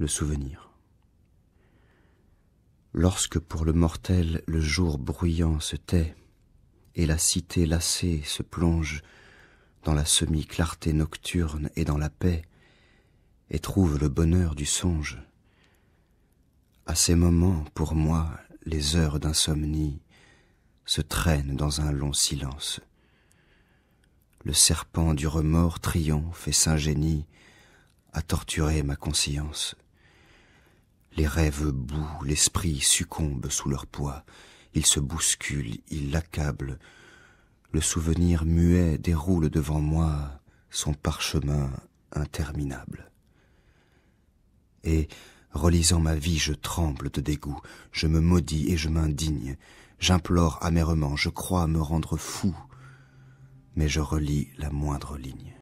le souvenir. Lorsque pour le mortel le jour bruyant se tait, et la cité lassée se plonge dans la semi-clarté nocturne et dans la paix, et trouve le bonheur du songe, à ces moments, pour moi, les heures d'insomnie se traînent dans un long silence. Le serpent du remords triomphe et s'ingénie à torturer ma conscience. Les rêves bouent, l'esprit succombe sous leur poids, il se bouscule, il l'accable. Le souvenir muet déroule devant moi son parchemin interminable. Et, relisant ma vie, je tremble de dégoût, je me maudis et je m'indigne, j'implore amèrement, je crois me rendre fou, mais je relis la moindre ligne.